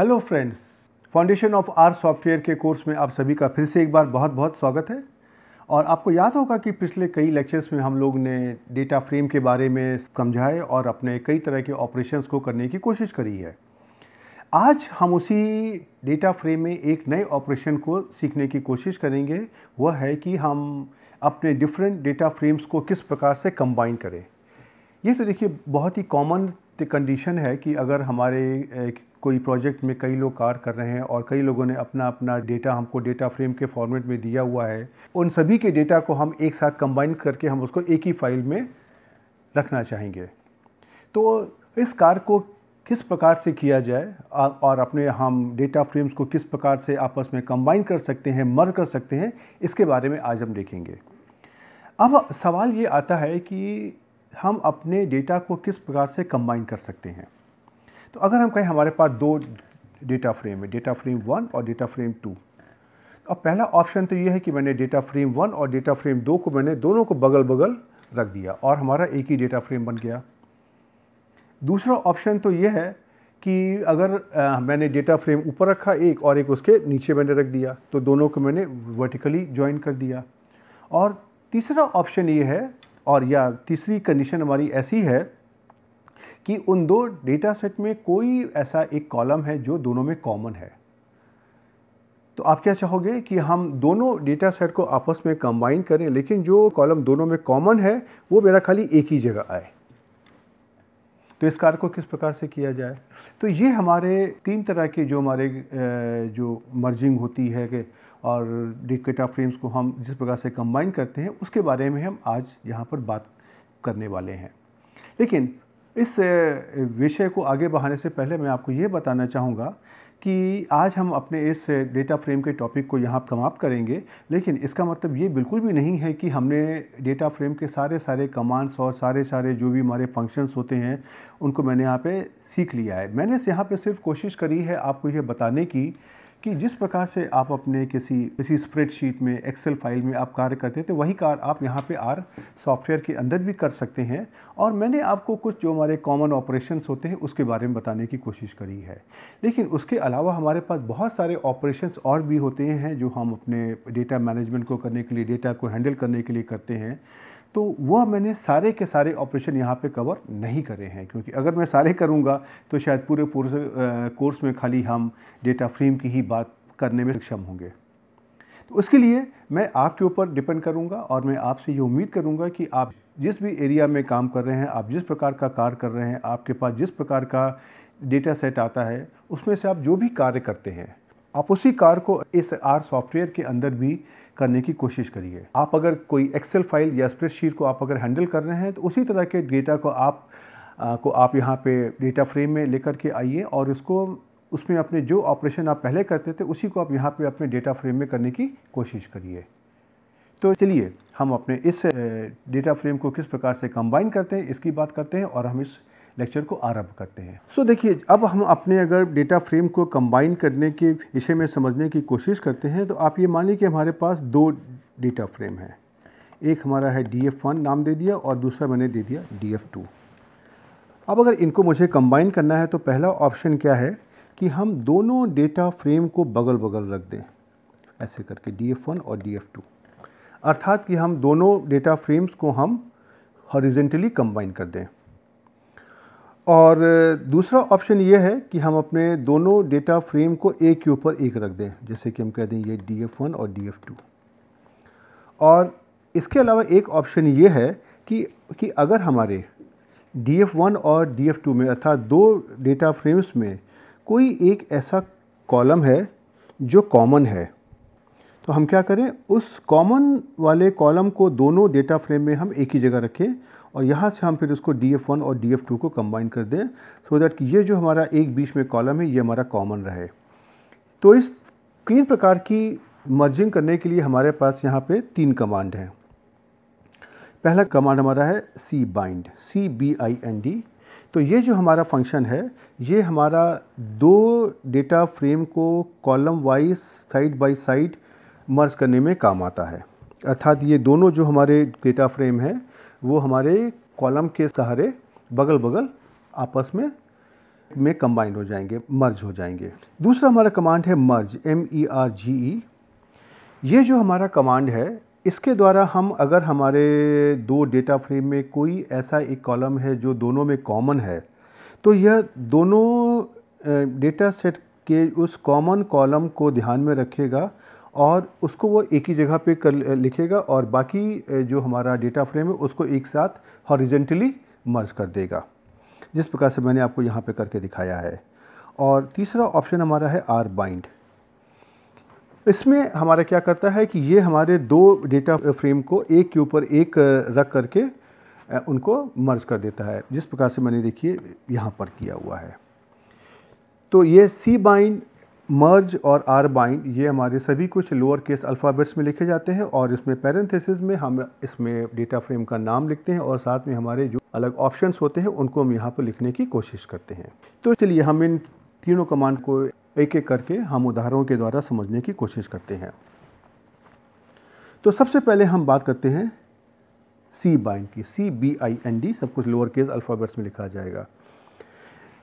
Hello friends foundation of R software के course में आप सभी का फिर से एक बार बहुत बहुत स्वागत है और आपको याद होगा कि पिछले कई लेक्चर्स में हम लोग ने डेटा फ्रेम के बारे में समझाए और अपने कई तरह के ऑपरेशंस को करने की कोशिश करी है आज हम उसी डेटा फ्रेम में एक नए ऑपरेशन को सीखने की कोशिश करेंगे वह है कि हम अपने डिफरेंट डेटा फ्रेम्स को किस प्रकार से कंबाइन करें ये तो देखिए बहुत ही कॉमन कंडीशन है कि अगर हमारे कोई प्रोजेक्ट में कई लोग कार्य कर रहे हैं और कई लोगों ने अपना अपना डेटा हमको डेटा फ्रेम के फॉर्मेट में दिया हुआ है उन सभी के डेटा को हम एक साथ कंबाइन करके हम उसको एक ही फाइल में रखना चाहेंगे तो इस कार्य को किस प्रकार से किया जाए और अपने हम डेटा फ्रेम्स को किस प्रकार से आपस में कंबाइन कर सकते हैं मर्ज कर सकते हैं इसके बारे में आज हम देखेंगे अब सवाल ये आता है कि हम अपने डेटा को किस प्रकार से कंबाइन कर सकते हैं तो अगर हम कहें हमारे पास दो डेटा फ्रेम है डेटा फ्रेम वन और डेटा फ्रेम टू अब पहला ऑप्शन तो ये है कि मैंने डेटा फ्रेम वन और डेटा फ्रेम दो को मैंने दोनों को बगल बगल रख दिया और हमारा एक ही डेटा फ्रेम बन गया दूसरा ऑप्शन तो ये है कि अगर आ, मैंने डेटा फ्रेम ऊपर रखा एक और एक उसके नीचे मैंने रख दिया तो दोनों को मैंने वर्टिकली ज्वाइन कर दिया और तीसरा ऑप्शन ये है और या तीसरी कंडीशन हमारी ऐसी है कि उन दो डेटा सेट में कोई ऐसा एक कॉलम है जो दोनों में कॉमन है तो आप क्या चाहोगे कि हम दोनों डेटा सेट को आपस में कंबाइन करें लेकिन जो कॉलम दोनों में कॉमन है वो मेरा खाली एक ही जगह आए तो इस कार्य को किस प्रकार से किया जाए तो ये हमारे तीन तरह के जो हमारे जो मर्जिंग होती है कि और डेटा फ्रेम्स को हम जिस प्रकार से कंबाइन करते हैं उसके बारे में हम आज यहाँ पर बात करने वाले हैं लेकिन इस विषय को आगे बढ़ाने से पहले मैं आपको ये बताना चाहूँगा कि आज हम अपने इस डेटा फ्रेम के टॉपिक को यहाँ समाप्त करेंगे लेकिन इसका मतलब ये बिल्कुल भी नहीं है कि हमने डेटा फ्रेम के सारे सारे कमांड्स और सारे सारे जो भी हमारे फंक्शंस होते हैं उनको मैंने यहाँ पे सीख लिया है मैंने यहाँ पे सिर्फ कोशिश करी है आपको ये बताने की कि जिस प्रकार से आप अपने किसी किसी स्प्रेडशीट में एक्सेल फाइल में आप कार्य करते थे तो वही कार्य आप यहाँ पे आर सॉफ्टवेयर के अंदर भी कर सकते हैं और मैंने आपको कुछ जो हमारे कॉमन ऑपरेशंस होते हैं उसके बारे में बताने की कोशिश करी है लेकिन उसके अलावा हमारे पास बहुत सारे ऑपरेशंस और भी होते हैं जो हम अपने डेटा मैनेजमेंट को करने के लिए डेटा को हैंडल करने के लिए करते हैं तो वह मैंने सारे के सारे ऑपरेशन यहाँ पे कवर नहीं करे हैं क्योंकि अगर मैं सारे करूँगा तो शायद पूरे पूरे कोर्स में खाली हम डेटा फ्रेम की ही बात करने में सक्षम होंगे तो उसके लिए मैं आपके ऊपर डिपेंड करूँगा और मैं आपसे ये उम्मीद करूँगा कि आप जिस भी एरिया में काम कर रहे हैं आप जिस प्रकार का कार्य कर रहे हैं आपके पास जिस प्रकार का डेटा सेट आता है उसमें से आप जो भी कार्य करते हैं आप उसी कार को इस आर सॉफ्टवेयर के अंदर भी करने की कोशिश करिए आप अगर कोई एक्सेल फाइल या स्प्रेडशीट को आप अगर हैंडल कर रहे हैं तो उसी तरह के डेटा को आप आ, को आप यहाँ पे डेटा फ्रेम में लेकर के आइए और उसको उसमें अपने जो ऑपरेशन आप पहले करते थे उसी को आप यहाँ पे अपने डेटा फ्रेम में करने की कोशिश करिए तो चलिए हम अपने इस डेटा फ्रेम को किस प्रकार से कंबाइन करते हैं इसकी बात करते हैं और हम इस लेक्चर को आरंभ करते हैं सो so, देखिए अब हम अपने अगर डेटा फ्रेम को कंबाइन करने के विषय में समझने की कोशिश करते हैं तो आप ये मानिए कि हमारे पास दो डेटा फ्रेम है एक हमारा है डी एफ वन नाम दे दिया और दूसरा मैंने दे दिया डी एफ टू अब अगर इनको मुझे कंबाइन करना है तो पहला ऑप्शन क्या है कि हम दोनों डेटा फ्रेम को बगल बगल रख दें ऐसे करके डी एफ वन और डी एफ टू अर्थात कि हम दोनों डेटा फ्रेम्स को हम हॉरिजेंटली कंबाइन कर दें और दूसरा ऑप्शन ये है कि हम अपने दोनों डेटा फ्रेम को एक के ऊपर एक रख दें जैसे कि हम कह दें ये डी एफ़ वन और डी एफ़ टू और इसके अलावा एक ऑप्शन ये है कि कि अगर हमारे डी एफ़ वन और डी एफ़ टू में अर्थात दो डेटा फ्रेम्स में कोई एक ऐसा कॉलम है जो कॉमन है तो हम क्या करें उस कॉमन वाले कॉलम को दोनों डेटा फ्रेम में हम एक ही जगह रखें और यहाँ से हम फिर उसको डी एफ़ वन और डी एफ़ टू को कम्बाइन कर दें सो दैट कि ये जो हमारा एक बीच में कॉलम है ये हमारा कॉमन रहे तो इस तीन प्रकार की मर्जिंग करने के लिए हमारे पास यहाँ पे तीन कमांड हैं पहला कमांड हमारा है C bind C B I N D तो ये जो हमारा फंक्शन है ये हमारा दो डेटा फ्रेम को column wise side by side merge करने में काम आता है अर्थात ये दोनों जो हमारे डेटा फ्रेम हैं वो हमारे कॉलम के सहारे बगल बगल आपस में में कंबाइंड हो जाएंगे मर्ज हो जाएंगे दूसरा हमारा कमांड है मर्ज एम ई आर जी ई ये जो हमारा कमांड है इसके द्वारा हम अगर हमारे दो डेटा फ्रेम में कोई ऐसा एक कॉलम है जो दोनों में कॉमन है तो यह दोनों डेटा सेट के उस कॉमन कॉलम को ध्यान में रखेगा और उसको वो एक ही जगह पे कर लिखेगा और बाकी जो हमारा डेटा फ्रेम है उसको एक साथ हॉरिजेंटली मर्ज कर देगा जिस प्रकार से मैंने आपको यहाँ पे करके दिखाया है और तीसरा ऑप्शन हमारा है आर बाइंड इसमें हमारा क्या करता है कि ये हमारे दो डेटा फ्रेम को एक के ऊपर एक रख करके उनको मर्ज कर देता है जिस प्रकार से मैंने देखिए यहाँ पर किया हुआ है तो ये सी बाइंड मर्ज और आर बाइंड ये हमारे सभी कुछ लोअर केस अल्फ़ाबेट्स में लिखे जाते हैं और इसमें पैरेंथेसिस में हम इसमें डेटा फ्रेम का नाम लिखते हैं और साथ में हमारे जो अलग ऑप्शंस होते हैं उनको हम यहाँ पर लिखने की कोशिश करते हैं तो चलिए हम इन तीनों कमांड को एक एक करके हम उदाहरणों के द्वारा समझने की कोशिश करते हैं तो सबसे पहले हम बात करते हैं सी बाइंड की C B I N D सब कुछ लोअर केस अल्फ़ाबेट्स में लिखा जाएगा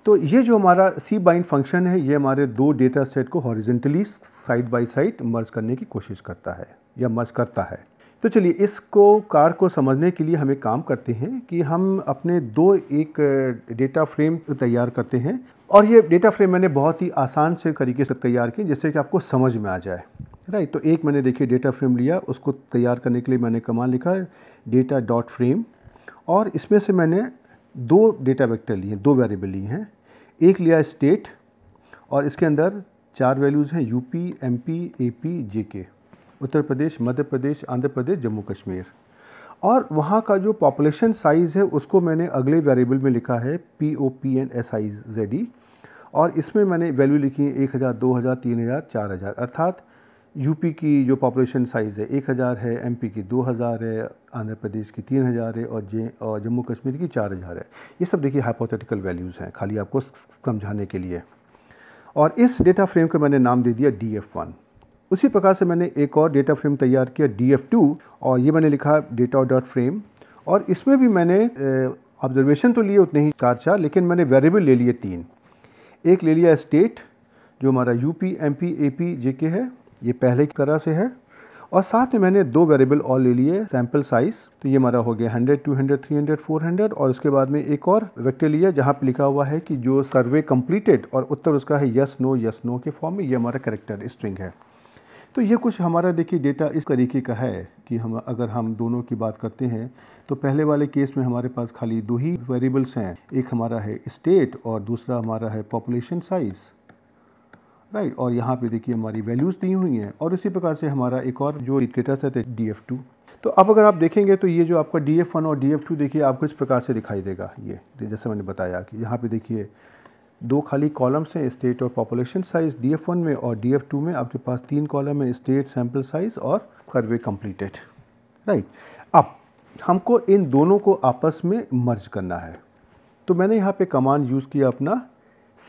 तो ये जो हमारा सी बाइंड फंक्शन है ये हमारे दो डेटा सेट को horizontally side by side merge करने की कोशिश करता है या मर्ज करता है तो चलिए इसको कार को समझने के लिए हमें काम करते हैं कि हम अपने दो एक डेटा फ्रेम तैयार करते हैं और ये डेटा फ्रेम मैंने बहुत ही आसान से तरीके से तैयार किए जिससे कि आपको समझ में आ जाए राइट तो एक मैंने देखिए डेटा फ्रेम लिया उसको तैयार करने के लिए मैंने कमाल लिखा डेटा डॉट फ्रेम और इसमें से मैंने दो डेटा वेक्टर लिए दो वेरिएबल लिए हैं एक लिया स्टेट और इसके अंदर चार वैल्यूज़ हैं UP MP AP JK Uttar Pradesh Madhya Pradesh Andhra Pradesh Jammu Kashmir और वहाँ का जो पॉपुलेशन साइज़ है उसको मैंने अगले वेरिएबल में लिखा है P O P N S I Z E और इसमें मैंने वैल्यू लिखी है एक हज़ार दो हज़ार तीन हज़ार चार हज़ार अर्थात यूपी की जो पॉपुलेशन साइज़ है एक हज़ार है एमपी की दो हज़ार है आंध्र प्रदेश की तीन हज़ार है और जे और जम्मू कश्मीर की चार हज़ार है ये सब देखिए हाइपोथेटिकल वैल्यूज़ हैं खाली आपको समझाने के लिए और इस डेटा फ्रेम को मैंने नाम दे दिया डी एफ़ वन उसी प्रकार से मैंने एक और डेटा फ्रेम तैयार किया डी एफ़ टू और ये मैंने लिखा डेटा डॉट फ्रेम और इसमें भी मैंने ऑब्जर्वेशन तो लिए उतने ही चार चार लेकिन मैंने वेरिएबल ले लिए तीन एक ले लिया स्टेट जो हमारा यूपी एमपी एपी जेके है ये पहले की तरह से है और साथ में मैंने दो वेरिएबल और ले लिए सैम्पल साइज़ तो ये हमारा हो गया 100, 200, 300, 400 और उसके बाद में एक और वेक्टर लिया जहाँ पे लिखा हुआ है कि जो सर्वे कंप्लीटेड और उत्तर उसका है यस नो यस नो के फॉर्म में ये हमारा करेक्टर स्ट्रिंग है तो ये कुछ हमारा देखिए डेटा इस तरीके का है कि हम अगर हम दोनों की बात करते हैं तो पहले वाले केस में हमारे पास खाली दो ही वेरिएबल्स हैं एक हमारा है स्टेट और दूसरा हमारा है पॉपुलेशन साइज़ राइट और यहाँ पे देखिए हमारी वैल्यूज़ दी हुई हैं और इसी प्रकार से हमारा एक और जो इंडिकेटर्स है डी एफ टू तो अब अगर आप देखेंगे तो ये जो आपका डी एफ वन और डी एफ टू देखिए आपको इस प्रकार से दिखाई देगा ये जैसे मैंने बताया कि यहाँ पे देखिए दो खाली कॉलम्स हैं स्टेट और population size D F one में और डी एफ टू में आपके पास तीन कॉलम है स्टेट सैम्पल साइज़ और सर्वे कम्प्लीटेड राइट अब हमको इन दोनों को आपस में मर्ज करना है तो मैंने यहाँ पे कमांड यूज़ किया अपना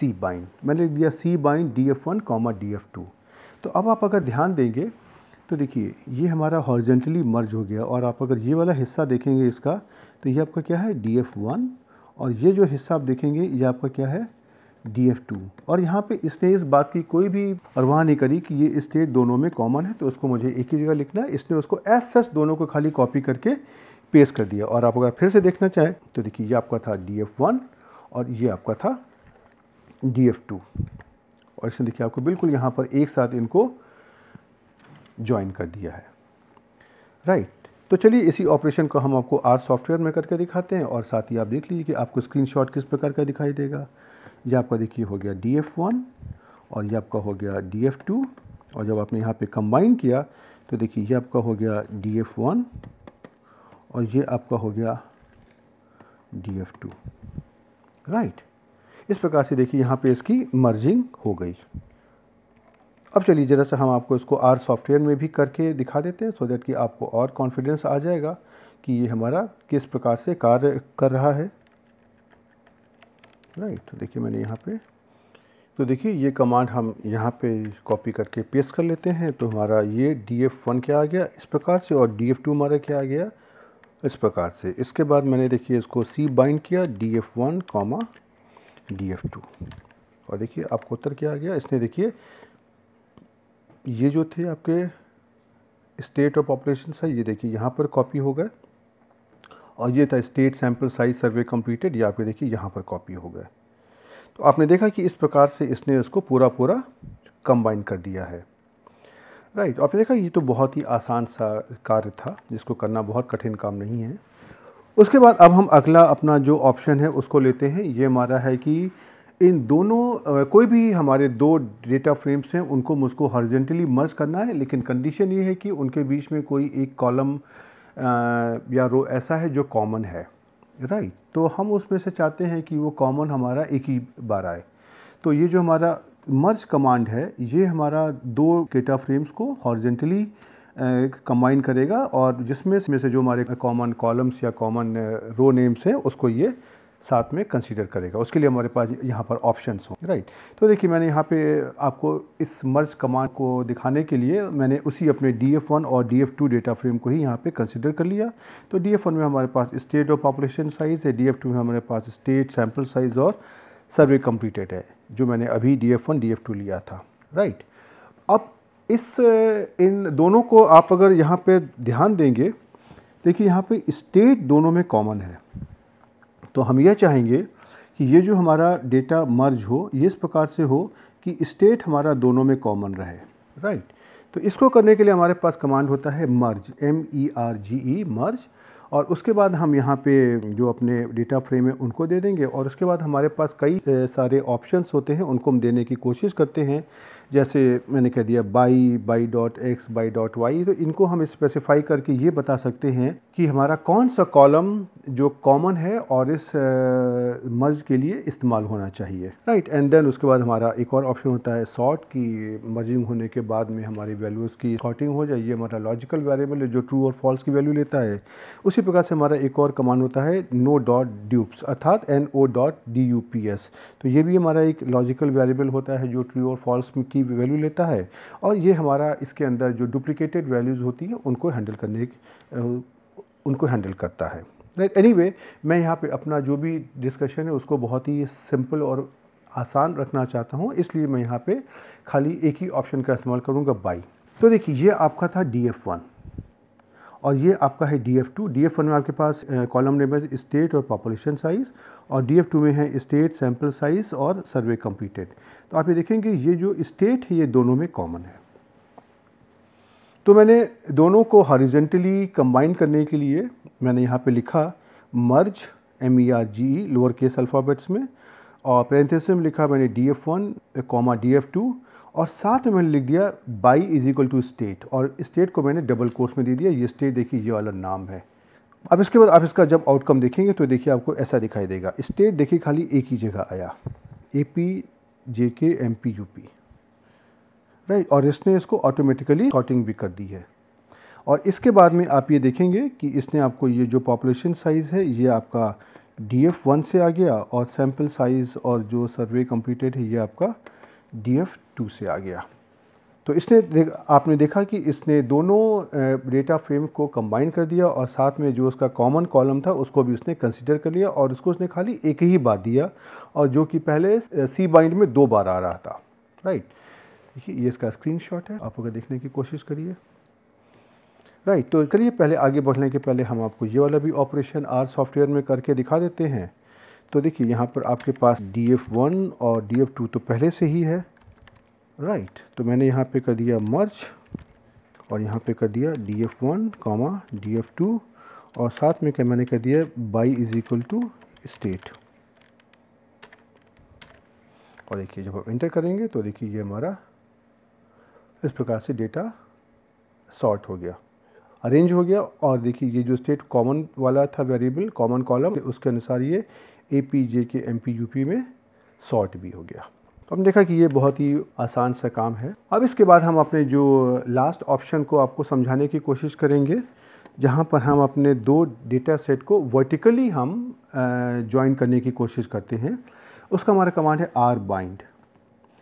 सी बाइन मैंने लिख दिया C bind D F one comma D F two तो अब आप अगर ध्यान देंगे तो देखिए ये हमारा हॉर्जेंटली मर्ज हो गया और आप अगर ये वाला हिस्सा देखेंगे इसका तो ये आपका क्या है डी एफ वन और ये जो हिस्सा आप देखेंगे ये आपका क्या है डी एफ टू और यहाँ पे इसने इस बात की कोई भी परवाह नहीं करी कि ये स्टेट दोनों में कॉमन है तो उसको मुझे एक ही जगह लिखना है इसने उसको एस एस दोनों को खाली कॉपी करके पेश कर दिया और आप अगर फिर से देखना चाहें तो देखिए ये आपका था डी एफ वन और ये आपका था डी एफ टू और इसने देखिए आपको बिल्कुल यहाँ पर एक साथ इनको ज्वाइन कर दिया है राइट तो चलिए इसी ऑपरेशन को हम आपको आर सॉफ्टवेयर में करके दिखाते हैं और साथ ही आप देख लीजिए कि आपको स्क्रीनशॉट किस प्रकार का दिखाई देगा ये आपका देखिए हो गया डी एफ वन और ये आपका हो गया डी एफ टू और जब आपने यहाँ पे कंबाइन किया तो देखिए ये आपका हो गया डी एफ वन और ये आपका हो गया डी एफ टू राइट इस प्रकार से देखिए यहाँ पे इसकी मर्जिंग हो गई अब चलिए ज़रा सा हम आपको इसको आर सॉफ्टवेयर में भी करके दिखा देते हैं सो देट कि आपको और कॉन्फिडेंस आ जाएगा कि ये हमारा किस प्रकार से कार्य कर रहा है राइट तो देखिए मैंने यहाँ पे तो देखिए ये कमांड हम यहाँ पे कॉपी करके पेस्ट कर लेते हैं तो हमारा ये डी एफ़ वन क्या आ गया इस प्रकार से और डी एफ़ टू हमारा क्या आ गया इस प्रकार से इसके बाद मैंने देखिए इसको सी बाइंड किया D F one comma D F two और देखिए आपको उत्तर क्या आ गया इसने देखिए ये जो थे आपके स्टेट और पॉपुलेशन है ये देखिए यहाँ पर कॉपी हो गए और ये था state sample size survey completed ये आपके देखिए यहाँ पर कॉपी हो गए तो आपने देखा कि इस प्रकार से इसने उसको पूरा पूरा कंबाइन कर दिया है राइट right. आपने देखा ये तो बहुत ही आसान सा कार्य था जिसको करना बहुत कठिन काम नहीं है उसके बाद अब हम अगला अपना जो ऑप्शन है उसको लेते हैं ये हमारा है कि इन दोनों कोई भी हमारे दो डेटा फ्रेम्स हैं उनको मुझको हॉर्जेंटली मर्ज करना है लेकिन कंडीशन ये है कि उनके बीच में कोई एक कॉलम या रो ऐसा है जो कॉमन है राइट तो हम उसमें से चाहते हैं कि वो कॉमन हमारा एक ही बार आए तो ये जो हमारा मर्ज कमांड है ये हमारा दो डेटा फ्रेम्स को हॉर्जेंटली कंबाइन करेगा और जिसमें से जो हमारे कॉमन कॉलम्स या कॉमन रो नेम्स हैं उसको ये साथ में कंसीडर करेगा उसके लिए हमारे पास यहाँ पर ऑप्शंस हो राइट तो देखिए मैंने यहाँ पे आपको इस मर्ज कमांड को दिखाने के लिए मैंने उसी अपने डी एफ़ वन और D F two data frame को ही यहाँ पे कंसीडर कर लिया तो डी एफ़ वन में हमारे पास स्टेट और पॉपुलेशन साइज़ है डी एफ़ टू में हमारे पास स्टेट सैम्पल साइज़ और सर्वे कम्प्लीटेड है जो मैंने अभी D F one D F two लिया था राइट अब इस इन दोनों को आप अगर यहाँ पे ध्यान देंगे देखिए यहाँ पे स्टेट दोनों में कॉमन है तो हम यह चाहेंगे कि ये जो हमारा डेटा मर्ज हो ये इस प्रकार से हो कि स्टेट हमारा दोनों में कॉमन रहे राइट right? तो इसको करने के लिए हमारे पास कमांड होता है मर्ज एम ई आर जी ई मर्ज और उसके बाद हम यहाँ पे जो अपने डेटा फ्रेम है उनको दे देंगे और उसके बाद हमारे पास कई सारे ऑप्शंस होते हैं उनको हम देने की कोशिश करते हैं जैसे मैंने कह दिया by by dot x by dot y तो इनको हम स्पेसिफाई करके ये बता सकते हैं कि हमारा कौन सा कॉलम जो कॉमन है और इस मर्ज के लिए इस्तेमाल होना चाहिए राइट एंड देन उसके बाद हमारा एक और ऑप्शन होता है सॉर्ट की मर्जिंग होने के बाद में हमारी वैल्यूज़ की सॉर्टिंग हो जाए ये हमारा लॉजिकल वेरिएबल है जो ट्रू और फॉल्स की वैल्यू लेता है उसी प्रकार से हमारा एक और कमांड होता है नो डॉट ड्यूप्स अर्थात N O dot D U P S तो ये भी हमारा एक लॉजिकल वेरिएबल होता है जो ट्रू और फॉल्स की की वैल्यू लेता है और ये हमारा इसके अंदर जो डुप्लिकेटेड वैल्यूज़ होती हैं उनको हैंडल करने उनको हैंडल करता है एनी anyway, मैं यहाँ पे अपना जो भी डिस्कशन है उसको बहुत ही सिंपल और आसान रखना चाहता हूँ इसलिए मैं यहाँ पे खाली एक ही ऑप्शन का इस्तेमाल करूँगा बाई तो देखिए ये आपका था डी एफ वन और ये आपका है D F two D F one में आपके पास कॉलम है स्टेट और पॉपुलेशन साइज़ और डी एफ़ टू में है स्टेट सैम्पल साइज़ और सर्वे कंप्लीटेड तो आप ये देखेंगे ये जो स्टेट है ये दोनों में कॉमन है तो मैंने दोनों को हॉरिजेंटली कंबाइन करने के लिए मैंने यहाँ पे लिखा merge M E R G E lower case alphabets में और प्रेंथेसम में लिखा मैंने D F one comma D F two और साथ में मैंने लिख दिया by is equal to state और स्टेट को मैंने डबल कोर्स में दे दिया ये स्टेट देखिए ये वाला नाम है अब इसके बाद आप इसका जब आउटकम देखेंगे तो देखिए आपको ऐसा दिखाई देगा स्टेट देखिए खाली एक ही जगह आया ए P J K M P U P right और इसने इसको ऑटोमेटिकली सॉर्टिंग भी कर दी है और इसके बाद में आप ये देखेंगे कि इसने आपको ये जो पॉपुलेशन साइज़ है ये आपका डी एफ वन से आ गया और सैम्पल साइज़ और जो सर्वे कम्प्लीटेड है ये आपका डी एफ टू से आ गया तो इसने देख, आपने देखा कि इसने दोनों डेटा फ्रेम को कंबाइन कर दिया और साथ में जो उसका कॉमन कॉलम था उसको भी उसने कंसिडर कर लिया और उसको उसने खाली एक ही बार दिया और जो कि पहले सी बाइंड में दो बार आ रहा था राइट देखिए ये इसका स्क्रीनशॉट है आप अगर देखने की कोशिश करिए राइट तो चलिए पहले आगे बढ़ने के पहले हम आपको ये वाला भी ऑपरेशन आर सॉफ्टवेयर में करके दिखा देते हैं तो देखिए यहाँ पर आपके पास डी एफ़ वन और डी एफ़ टू तो पहले से ही है राइट तो मैंने यहाँ पे कर दिया मर्च और यहाँ पे कर दिया D F one comma D F two और साथ में क्या मैंने कर दिया by is equal to state और देखिए जब हम इंटर करेंगे तो देखिए ये हमारा इस प्रकार से डेटा सॉर्ट हो गया अरेंज हो गया और देखिए ये जो स्टेट कॉमन वाला था वेरिएबल कॉमन कॉलम उसके अनुसार ये ए P J K M P U P में सॉर्ट भी हो गया तो हमने देखा कि ये बहुत ही आसान सा काम है अब इसके बाद हम अपने जो लास्ट ऑप्शन को आपको समझाने की कोशिश करेंगे जहाँ पर हम अपने दो डेटा सेट को वर्टिकली हम ज्वाइन करने की कोशिश करते हैं उसका हमारा कमांड है आर बाइंड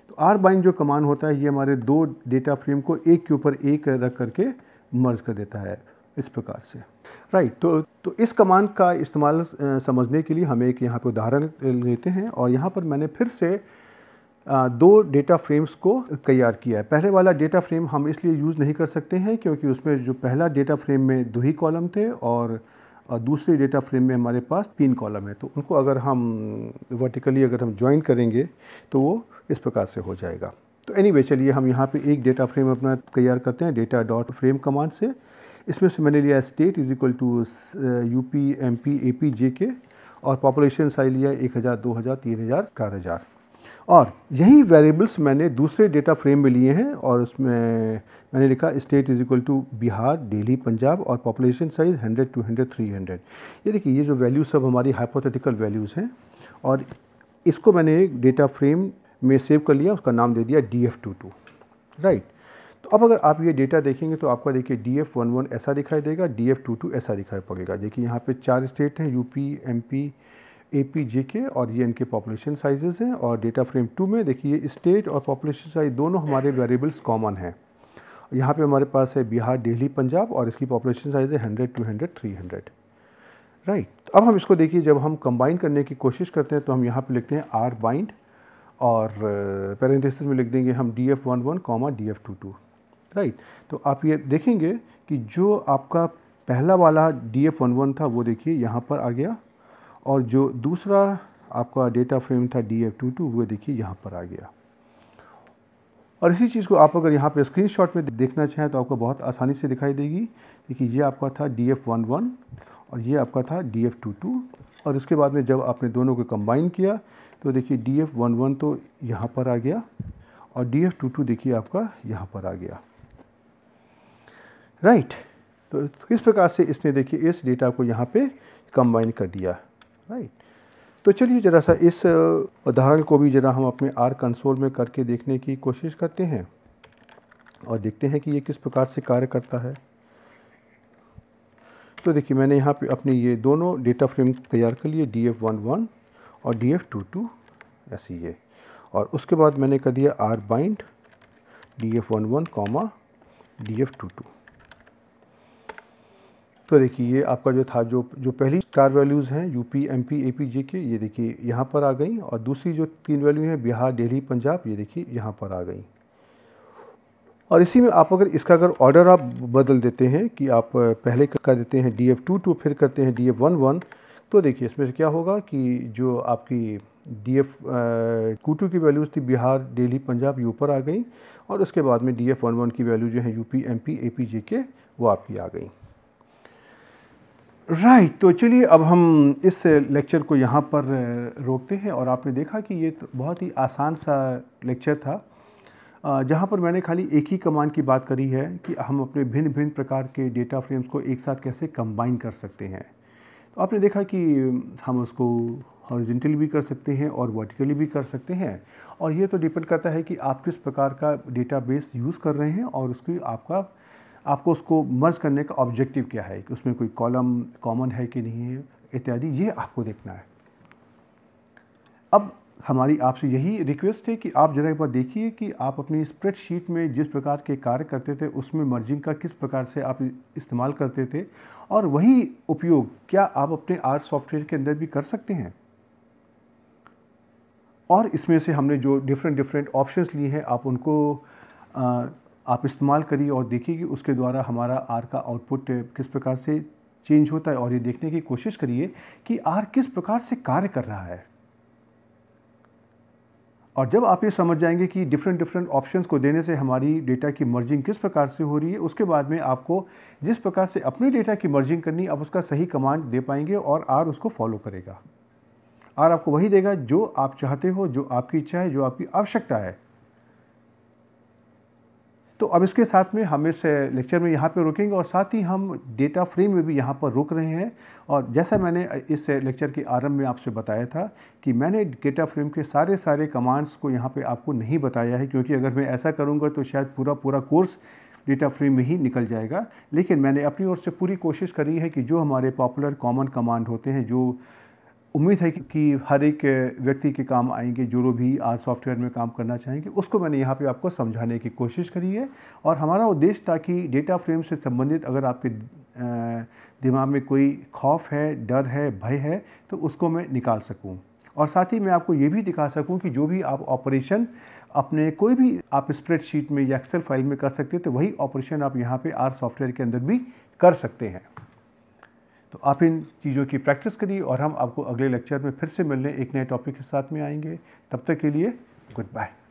तो आर बाइंड जो कमांड होता है ये हमारे दो डेटा फ्रेम को एक के ऊपर एक रख करके मर्ज कर देता है इस प्रकार से राइट तो तो इस कमांड का इस्तेमाल समझने के लिए हमें एक यहाँ पे उदाहरण लेते हैं और यहाँ पर मैंने फिर से दो डेटा फ्रेम्स को तैयार किया है पहले वाला डेटा फ्रेम हम इसलिए यूज़ नहीं कर सकते हैं क्योंकि उसमें जो पहला डेटा फ्रेम में दो ही कॉलम थे और दूसरे डेटा फ्रेम में हमारे पास तीन कॉलम है तो उनको अगर हम वर्टिकली अगर हम ज्वाइन करेंगे तो वो इस प्रकार से हो जाएगा तो एनी anyway, चलिए हम यहाँ पे एक डेटा फ्रेम अपना तैयार करते हैं डेटा डॉट फ्रेम कमांड से इसमें से मैंने लिया state is equal to U P P M A P J K और पॉपुलेशन साइज लिया एक हज़ार दो हज़ार तीन हज़ार चार हज़ार और यही वेरिएबल्स मैंने दूसरे डेटा फ्रेम में लिए हैं और उसमें मैंने लिखा state is equal to Bihar Delhi Punjab और population size hundred two hundred three hundred ये देखिए ये जो वैल्यू सब हमारी हाइपोथेटिकल वैल्यूज़ हैं और इसको मैंने डेटा फ्रेम में सेव कर लिया उसका नाम दे दिया D F two two right तो अब अगर आप ये डेटा देखेंगे तो आपका देखिए डी एफ वन वन ऐसा दिखाई देगा डी एफ टू टू ऐसा दिखाई पड़ेगा देखिए यहाँ पे चार स्टेट हैं यूपी एमपी एपी जेके और ये इनके पॉपुलेशन साइजेस हैं और डेटा फ्रेम टू में देखिए स्टेट और पॉपुलेशन साइज दोनों हमारे वेरिएबल्स कॉमन हैं यहाँ पर हमारे पास है बिहार दिल्ली पंजाब और इसकी पॉपुलेशन साइज है hundred two hundred three hundred right अब हम इसको देखिए जब हम कंबाइन करने की कोशिश करते हैं तो हम यहाँ पर लिखते हैं आर बाइंड और पैरेंथिस uh, में लिख देंगे हम D F one one comma D F two two right तो आप ये देखेंगे कि जो आपका पहला वाला डी एफ वन वन था वो देखिए यहाँ पर आ गया और जो दूसरा आपका डेटा फ्रेम था डी एफ टू टू वो देखिए यहाँ पर आ गया और इसी चीज़ को आप अगर यहाँ स्क्रीन स्क्रीनशॉट में देखना चाहें तो आपको बहुत आसानी से दिखाई देगी देखिए ये आपका था डी एफ वन वन और ये आपका था डी एफ टू टू और उसके बाद में जब आपने दोनों को कंबाइन किया तो देखिए डी एफ वन वन तो यहाँ पर आ गया और डी एफ टू टू देखिए आपका यहाँ पर आ गया राइट तो इस प्रकार से इसने देखिए इस डेटा को यहाँ पे कंबाइन कर दिया राइट तो चलिए ज़रा सा इस उदाहरण को भी ज़रा हम अपने आर कंसोल में करके देखने की कोशिश करते हैं और देखते हैं कि ये किस प्रकार से कार्य करता है तो देखिए मैंने यहाँ पे अपने ये दोनों डेटा फ्रेम तैयार कर लिए डी एफ़ वन वन और डी एफ़ टू टू ऐसे ये और उसके बाद मैंने कर दिया R bind D F one one comma D F two two तो देखिए ये आपका जो था जो जो पहली चार वैल्यूज़ हैं यूपी एमपी एपी के ये देखिए यहाँ पर आ गई और दूसरी जो तीन वैल्यू हैं बिहार दिल्ली पंजाब ये देखिए यहाँ पर आ गई और इसी में आप अगर इसका अगर ऑर्डर आप बदल देते हैं कि आप पहले कर देते हैं डी एफ टू टू फिर करते हैं डी एफ वन वन तो देखिए इसमें से क्या होगा कि जो आपकी डी एफ टू टू की वैल्यूज़ थी बिहार दिल्ली पंजाब ये ऊपर आ गई और उसके बाद में डी एफ वन वन की वैल्यू जो है यूपी एमपी जे के वो आपकी आ गई राइट right, तो चलिए अब हम इस लेक्चर को यहाँ पर रोकते हैं और आपने देखा कि ये तो बहुत ही आसान सा लेक्चर था जहाँ पर मैंने खाली एक ही कमांड की बात करी है कि हम अपने भिन्न भिन्न प्रकार के डेटा फ्रेम्स को एक साथ कैसे कंबाइन कर सकते हैं तो आपने देखा कि हम उसको हॉरिजेंटली भी कर सकते हैं और वर्टिकली भी कर सकते हैं और ये तो डिपेंड करता है कि आप किस प्रकार का डेटा यूज़ कर रहे हैं और उसकी आपका आपको उसको मर्ज करने का ऑब्जेक्टिव क्या है कि उसमें कोई कॉलम कॉमन है कि नहीं है इत्यादि ये आपको देखना है अब हमारी आपसे यही रिक्वेस्ट है कि आप जरा एक बार देखिए कि आप अपनी स्प्रेडशीट में जिस प्रकार के कार्य करते थे उसमें मर्जिंग का किस प्रकार से आप इस्तेमाल करते थे और वही उपयोग क्या आप अपने आर सॉफ्टवेयर के अंदर भी कर सकते हैं और इसमें से हमने जो डिफरेंट डिफरेंट ऑप्शंस लिए हैं आप उनको आप इस्तेमाल करिए और देखिए कि उसके द्वारा हमारा आर का आउटपुट किस प्रकार से चेंज होता है और ये देखने की कोशिश करिए कि आर किस प्रकार से कार्य कर रहा है और जब आप ये समझ जाएंगे कि डिफरेंट डिफरेंट ऑप्शंस को देने से हमारी डेटा की मर्जिंग किस प्रकार से हो रही है उसके बाद में आपको जिस प्रकार से अपनी डेटा की मर्जिंग करनी आप उसका सही कमांड दे पाएंगे और आर उसको फॉलो करेगा आर आपको वही देगा जो आप चाहते हो जो आपकी इच्छा है जो आपकी आवश्यकता है तो अब इसके साथ में हम इस लेक्चर में यहाँ पर रुकेंगे और साथ ही हम डेटा फ्रेम में भी यहाँ पर रुक रहे हैं और जैसा मैंने इस लेक्चर के आरंभ में आपसे बताया था कि मैंने डेटा फ्रेम के सारे सारे कमांड्स को यहाँ पे आपको नहीं बताया है क्योंकि अगर मैं ऐसा करूँगा तो शायद पूरा पूरा कोर्स डेटा फ्रेम में ही निकल जाएगा लेकिन मैंने अपनी ओर से पूरी कोशिश करी है कि जो हमारे पॉपुलर कॉमन कमांड होते हैं जो उम्मीद है कि हर एक व्यक्ति के काम आएंगे जो भी आज सॉफ्टवेयर में काम करना चाहेंगे उसको मैंने यहाँ पे आपको समझाने की कोशिश करी है और हमारा उद्देश्य था कि डेटा फ्रेम से संबंधित अगर आपके दिमाग में कोई खौफ है डर है भय है तो उसको मैं निकाल सकूँ और साथ ही मैं आपको ये भी दिखा सकूँ कि जो भी आप ऑपरेशन अपने कोई भी आप स्प्रेडशीट में या एक्सेल फाइल में कर सकते हैं तो वही ऑपरेशन आप यहाँ पर आर सॉफ्टवेयर के अंदर भी कर सकते हैं तो आप इन चीज़ों की प्रैक्टिस करिए और हम आपको अगले लेक्चर में फिर से मिलने एक नए टॉपिक के साथ में आएंगे तब तक के लिए गुड बाय